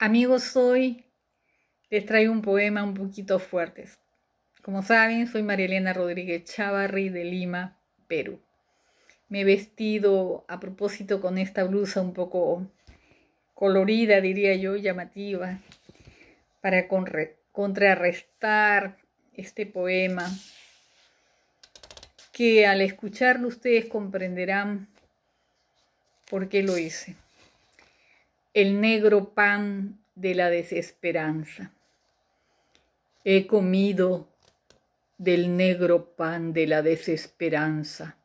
Amigos, hoy les traigo un poema un poquito fuertes. Como saben, soy Marielena Rodríguez Chavarri de Lima, Perú. Me he vestido a propósito con esta blusa un poco colorida, diría yo, llamativa, para contrarrestar este poema que al escucharlo ustedes comprenderán por qué lo hice el negro pan de la desesperanza. He comido del negro pan de la desesperanza,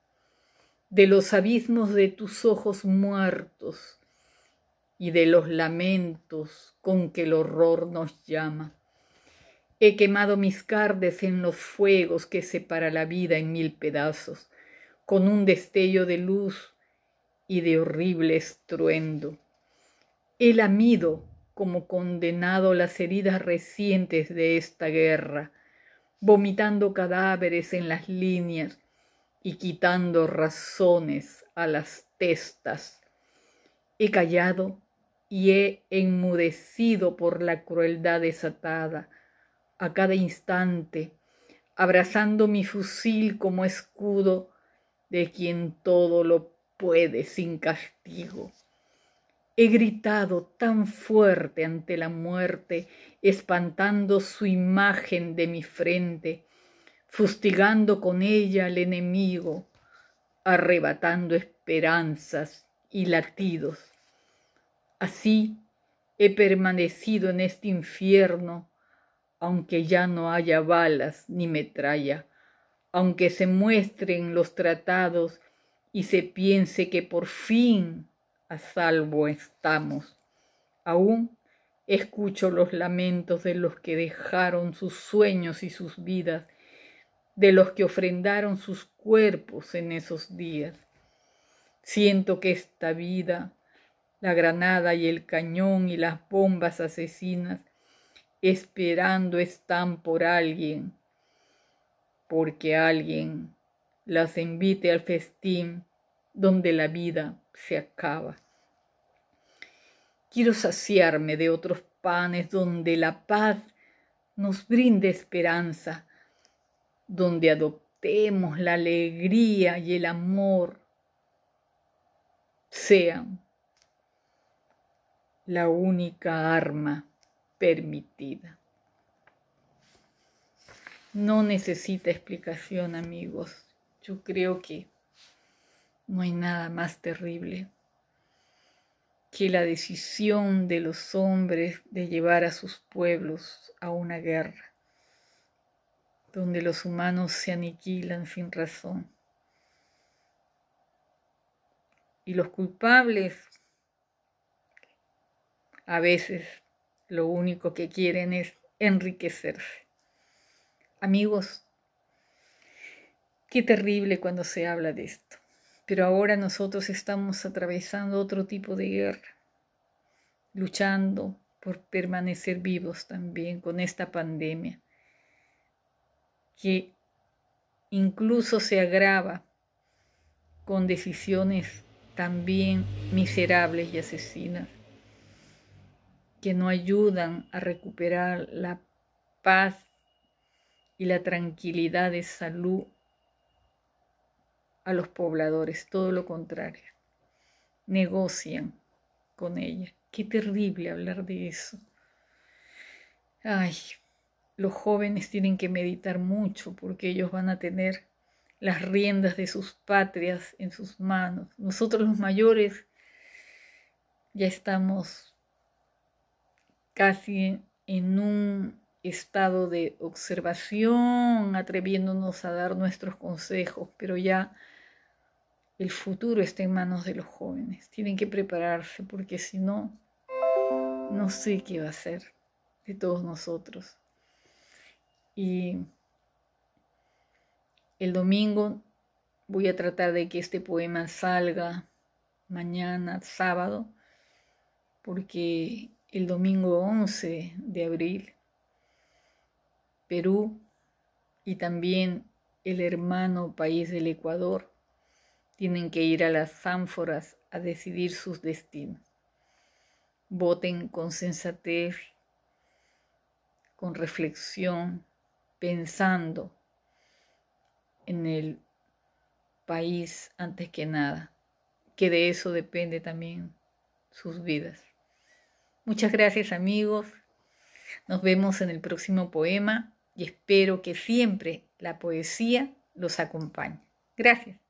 de los abismos de tus ojos muertos y de los lamentos con que el horror nos llama. He quemado mis cardes en los fuegos que separa la vida en mil pedazos, con un destello de luz y de horrible estruendo He lamido como condenado las heridas recientes de esta guerra, vomitando cadáveres en las líneas y quitando razones a las testas. He callado y he enmudecido por la crueldad desatada a cada instante, abrazando mi fusil como escudo de quien todo lo puede sin castigo. He gritado tan fuerte ante la muerte, espantando su imagen de mi frente, fustigando con ella al enemigo, arrebatando esperanzas y latidos. Así he permanecido en este infierno, aunque ya no haya balas ni metralla, aunque se muestren los tratados y se piense que por fin a salvo estamos. Aún escucho los lamentos de los que dejaron sus sueños y sus vidas, de los que ofrendaron sus cuerpos en esos días. Siento que esta vida, la granada y el cañón y las bombas asesinas, esperando están por alguien, porque alguien las invite al festín donde la vida se acaba. Quiero saciarme de otros panes donde la paz nos brinde esperanza, donde adoptemos la alegría y el amor sean la única arma permitida. No necesita explicación, amigos. Yo creo que no hay nada más terrible que la decisión de los hombres de llevar a sus pueblos a una guerra, donde los humanos se aniquilan sin razón. Y los culpables a veces lo único que quieren es enriquecerse. Amigos, qué terrible cuando se habla de esto. Pero ahora nosotros estamos atravesando otro tipo de guerra, luchando por permanecer vivos también con esta pandemia, que incluso se agrava con decisiones también miserables y asesinas, que no ayudan a recuperar la paz y la tranquilidad de salud a los pobladores, todo lo contrario. Negocian con ella. Qué terrible hablar de eso. Ay, los jóvenes tienen que meditar mucho porque ellos van a tener las riendas de sus patrias en sus manos. Nosotros los mayores ya estamos casi en un estado de observación, atreviéndonos a dar nuestros consejos, pero ya el futuro está en manos de los jóvenes. Tienen que prepararse porque si no, no sé qué va a ser de todos nosotros. Y el domingo voy a tratar de que este poema salga mañana, sábado, porque el domingo 11 de abril, Perú y también el hermano país del Ecuador tienen que ir a las ánforas a decidir sus destinos. Voten con sensatez, con reflexión, pensando en el país antes que nada, que de eso depende también sus vidas. Muchas gracias amigos, nos vemos en el próximo poema y espero que siempre la poesía los acompañe. Gracias.